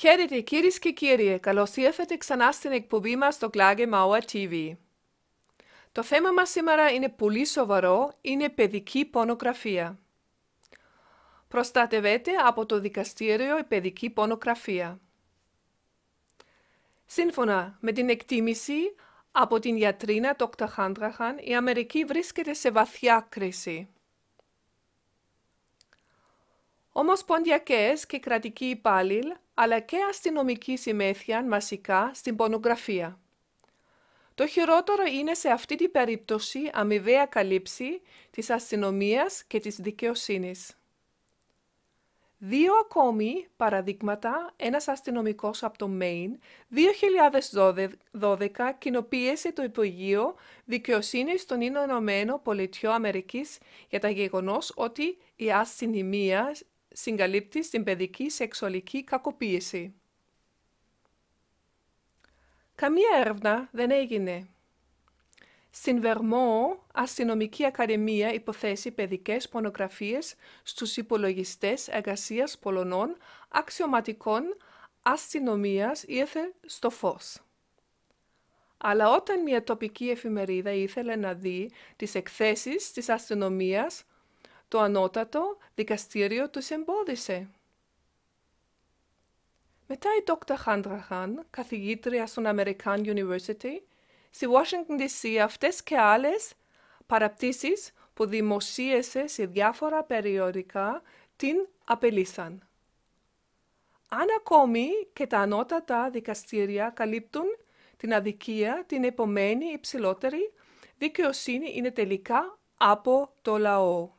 Χαίρετε κύριε και κύριοι, καλώς ήρθατε ξανά στην εκπομπή μας στο Κλάγε Μαούα TV. Το θέμα μας σήμερα είναι πολύ σοβαρό, είναι παιδική πονογραφία. Προστατεύεται από το δικαστήριο η παιδική πονογραφία. Σύμφωνα με την εκτίμηση από την γιατρίνα Dr. Χάντραχαν, η Αμερική βρίσκεται σε βαθιά κρίση ομοσπονδιακές και κρατικοί υπάλληλοι, αλλά και αστυνομικοί συμμέθιαν μασικά στην πονογραφία. Το χειρότερο είναι σε αυτή την περίπτωση αμοιβαία καλύψη της αστυνομίας και της δικαιοσύνης. Δύο ακόμη παραδείγματα, ένας αστυνομικός από το Μέιν, 2012 κοινοποίησε το Υπουργείο Δικαιοσύνης των Ηνωμένων Πολιτειών Αμερικής για τα γεγονός ότι η αστυνομία συγκαλύπτει στην παιδική σεξουαλική κακοποίηση. Καμία έρευνα δεν έγινε. Στην Βερμό, Αστυνομική Ακαδημία υποθέσει παιδικές πονογραφίες στους υπολογιστές εργασίας Πολωνών αξιωματικών αστυνομίας ήρθε στο φως. Αλλά όταν μια τοπική εφημερίδα ήθελε να δει τις εκθέσεις της αστυνομίας το ανώτατο δικαστήριο τους εμπόδισε. Μετά η Dr. Χάντραχαν, καθηγήτρια στον American University, στη Washington DC αυτές και άλλες παραπτήσεις που δημοσίεσε σε διάφορα περιοδικά την απελήσαν. Αν ακόμη και τα ανώτατα δικαστήρια καλύπτουν την αδικία, την επομένη υψηλότερη δικαιοσύνη είναι τελικά από το λαό.